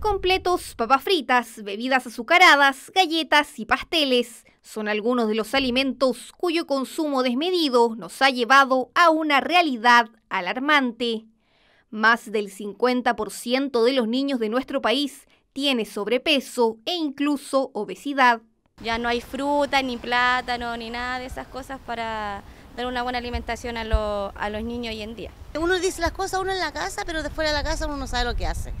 Completos, papas fritas, bebidas azucaradas, galletas y pasteles son algunos de los alimentos cuyo consumo desmedido nos ha llevado a una realidad alarmante. Más del 50% de los niños de nuestro país tiene sobrepeso e incluso obesidad. Ya no hay fruta, ni plátano, ni nada de esas cosas para dar una buena alimentación a, los niños hoy en día. Uno dice las cosas uno en la casa, pero después de la casa uno no sabe lo que hace.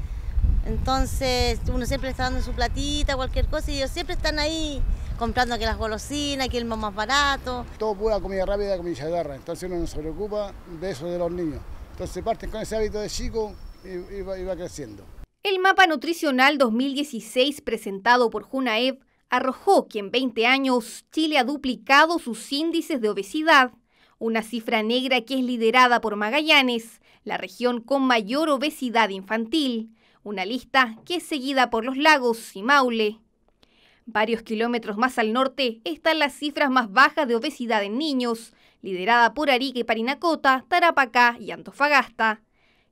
Entonces uno siempre está dando su platita, cualquier cosa, y ellos siempre están ahí comprando aquí las golosinas, aquí el más, barato. Todo pura comida rápida, comida chatarra, entonces uno no se preocupa de eso de los niños. Entonces parten con ese hábito de chico y, va, creciendo. El mapa nutricional 2016 presentado por Junaev arrojó que en 20 años Chile ha duplicado sus índices de obesidad, una cifra negra que es liderada por Magallanes, la región con mayor obesidad infantil, una lista que es seguida por los lagos y Maule. Varios kilómetros más al norte están las cifras más bajas de obesidad en niños, liderada por Arica y Parinacota, Tarapacá y Antofagasta.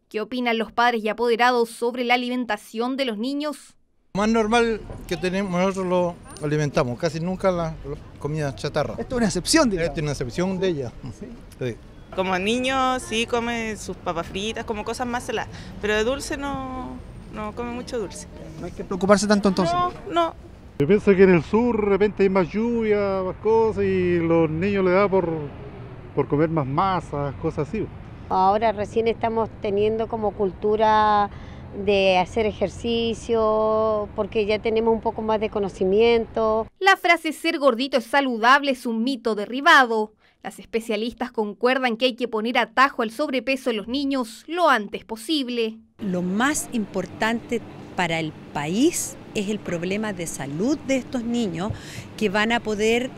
¿Qué opinan los padres y apoderados sobre la alimentación de los niños? Más normal que tenemos, nosotros lo alimentamos, casi nunca la, comida chatarra. Esto es una excepción, digamos. Esto es una excepción de ella. Como niños sí comen sus papas fritas, como cosas más pero de dulce no, no come mucho dulce. No hay que preocuparse tanto entonces. No, no. Yo pienso que en el sur de repente hay más lluvia, más cosas y los niños le da por, por comer más masas, cosas así. Ahora recién estamos teniendo como cultura de hacer ejercicio, porque ya tenemos un poco más de conocimiento. La frase ser gordito es saludable es un mito derribado. Las especialistas concuerdan que hay que poner atajo al sobrepeso de los niños lo antes posible. Lo más importante para el país es el problema de salud de estos niños que van a poder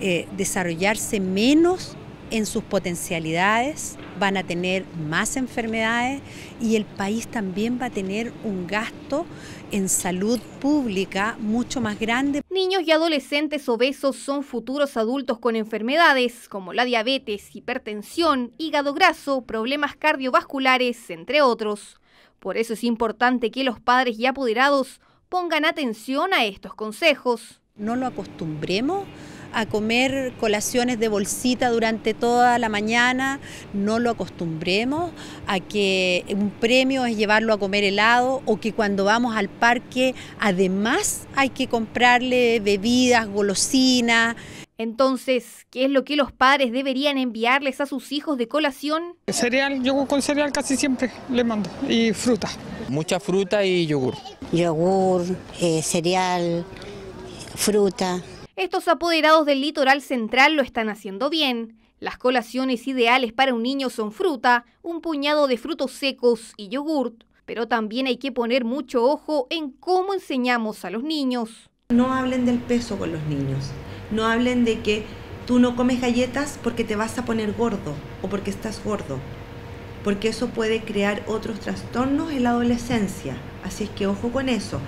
eh, desarrollarse menos en sus potencialidades, van a tener más enfermedades y el país también va a tener un gasto en salud pública mucho más grande. Niños y adolescentes obesos son futuros adultos con enfermedades como la diabetes, hipertensión, hígado graso, problemas cardiovasculares, entre otros. Por eso es importante que los padres y apoderados pongan atención a estos consejos. No lo acostumbremos a comer colaciones de bolsita durante toda la mañana, no lo acostumbremos a que un premio es llevarlo a comer helado o que cuando vamos al parque además hay que comprarle bebidas, golosinas. Entonces, ¿qué es lo que los padres deberían enviarles a sus hijos de colación? Cereal, yogur con cereal casi siempre le mando y fruta. Mucha fruta y yogur. Yogur, eh, cereal, fruta, estos apoderados del litoral central lo están haciendo bien. Las colaciones ideales para un niño son fruta, un puñado de frutos secos y yogurt, pero también hay que poner mucho ojo en cómo enseñamos a los niños. No hablen del peso con los niños, no hablen de que tú no comes galletas porque te vas a poner gordo o porque estás gordo, porque eso puede crear otros trastornos en la adolescencia, así es que ojo con eso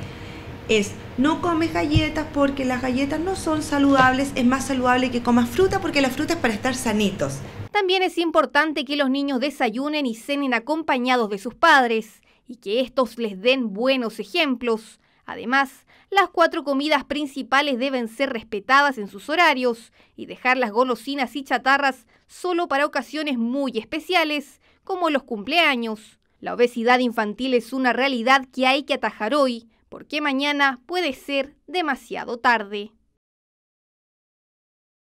es no comes galletas porque las galletas no son saludables, es más saludable que comas fruta porque la fruta es para estar sanitos. También es importante que los niños desayunen y cenen acompañados de sus padres y que estos les den buenos ejemplos. Además, las cuatro comidas principales deben ser respetadas en sus horarios y dejar las golosinas y chatarras solo para ocasiones muy especiales, como los cumpleaños. La obesidad infantil es una realidad que hay que atajar hoy porque mañana puede ser demasiado tarde.